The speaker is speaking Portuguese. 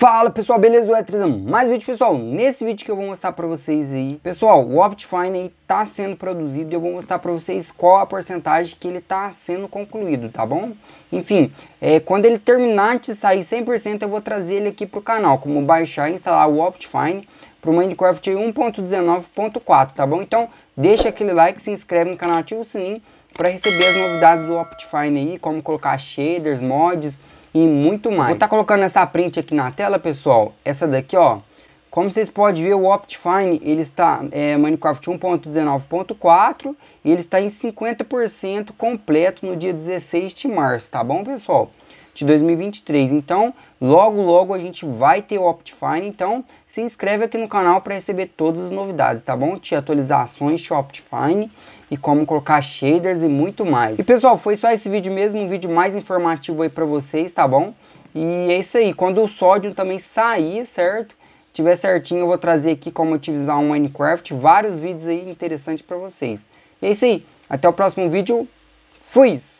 Fala pessoal, beleza? O Etrizão? Mais vídeo pessoal, nesse vídeo que eu vou mostrar para vocês aí, pessoal, o Optifine tá sendo produzido e eu vou mostrar para vocês qual a porcentagem que ele tá sendo concluído, tá bom? Enfim, é, quando ele terminar de sair 100%, eu vou trazer ele aqui pro canal, como baixar e instalar o Optifine para o Minecraft 1.19.4, tá bom? Então deixa aquele like, se inscreve no canal, ativa o sininho para receber as novidades do Optifine aí, como colocar shaders, mods e muito mais. Vou estar tá colocando essa print aqui na tela, pessoal, essa daqui, ó. Como vocês podem ver, o Optifine, ele está é, Minecraft 1.19.4 e ele está em 50% completo no dia 16 de março, tá bom, pessoal? de 2023. Então, logo logo a gente vai ter o Optifine, então se inscreve aqui no canal para receber todas as novidades, tá bom? Te atualizações de Optifine e como colocar shaders e muito mais. E pessoal, foi só esse vídeo mesmo, um vídeo mais informativo aí para vocês, tá bom? E é isso aí, quando o sódio também sair, certo? Tiver certinho, eu vou trazer aqui como utilizar um Minecraft, vários vídeos aí interessantes para vocês. E é isso aí, até o próximo vídeo, fui!